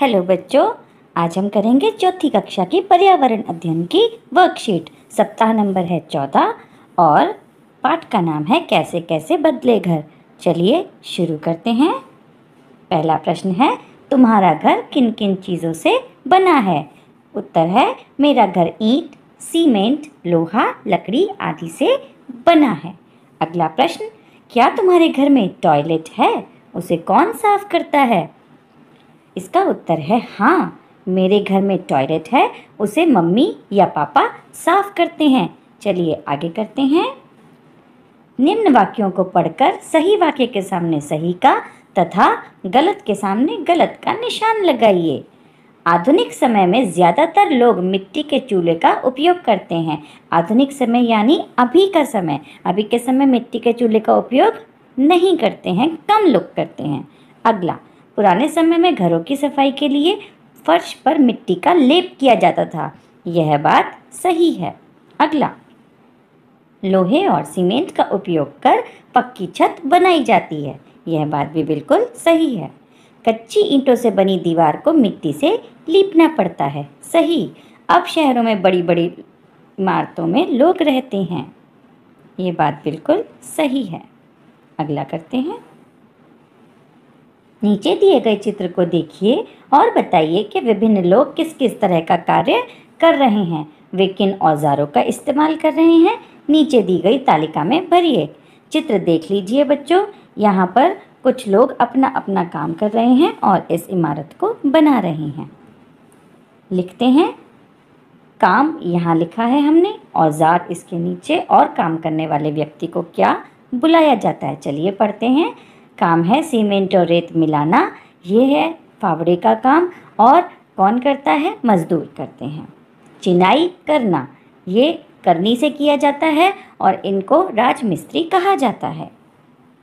hello बच्चों आज हम करेंगे चौथी कक्षा की पर्यावरण अध्ययन की वर्कशीट सप्ताह नंबर है चौदह और पाठ का नाम है कैसे कैसे बदले घर चलिए शुरू करते हैं पहला प्रश्न है तुम्हारा घर किन किन चीज़ों से बना है उत्तर है मेरा घर ईंट सीमेंट लोहा लकड़ी आदि से बना है अगला प्रश्न क्या तुम्हारे घर में टॉयलेट है उसे कौन साफ करता है इसका उत्तर है हाँ मेरे घर में टॉयलेट है उसे मम्मी या पापा साफ करते हैं चलिए आगे करते हैं निम्न वाक्यों को पढ़कर सही वाक्य के सामने सही का तथा गलत के सामने गलत का निशान लगाइए आधुनिक समय में ज़्यादातर लोग मिट्टी के चूल्हे का उपयोग करते हैं आधुनिक समय यानी अभी का समय अभी के समय मिट्टी के चूल्हे का उपयोग नहीं करते हैं कम लोग करते हैं अगला पुराने समय में घरों की सफाई के लिए फर्श पर मिट्टी का लेप किया जाता था यह बात सही है अगला लोहे और सीमेंट का उपयोग कर पक्की छत बनाई जाती है यह बात भी बिल्कुल सही है कच्ची ईंटों से बनी दीवार को मिट्टी से लीपना पड़ता है सही अब शहरों में बड़ी बड़ी इमारतों में लोग रहते हैं ये बात बिल्कुल सही है अगला करते हैं नीचे दिए गए चित्र को देखिए और बताइए कि विभिन्न लोग किस किस तरह का कार्य कर रहे हैं वे किन औजारों का इस्तेमाल कर रहे हैं नीचे दी गई तालिका में भरिए चित्र देख लीजिए बच्चों यहाँ पर कुछ लोग अपना अपना काम कर रहे हैं और इस इमारत को बना रहे हैं लिखते हैं काम यहाँ लिखा है हमने औजार इसके नीचे और काम करने वाले व्यक्ति को क्या बुलाया जाता है चलिए पढ़ते हैं काम है सीमेंट और रेत मिलाना ये है फावड़े का काम और कौन करता है मजदूर करते हैं चिनाई करना ये करनी से किया जाता है और इनको राजमिस्त्री कहा जाता है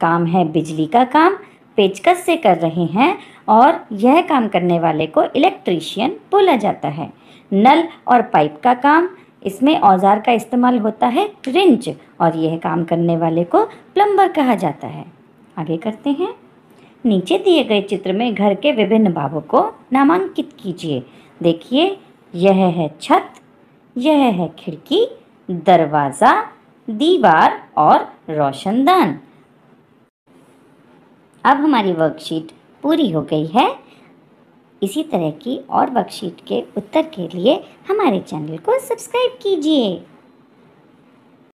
काम है बिजली का काम पेचकस से कर रहे हैं और यह काम करने वाले को इलेक्ट्रीशियन बोला जाता है नल और पाइप का काम इसमें औजार का इस्तेमाल होता है रिंच और यह काम करने वाले को प्लम्बर कहा जाता है आगे करते हैं नीचे दिए गए चित्र में घर के विभिन्न भावों को नामांकित कीजिए देखिए यह है छत यह है खिड़की दरवाज़ा दीवार और रोशनदान अब हमारी वर्कशीट पूरी हो गई है इसी तरह की और वर्कशीट के उत्तर के लिए हमारे चैनल को सब्सक्राइब कीजिए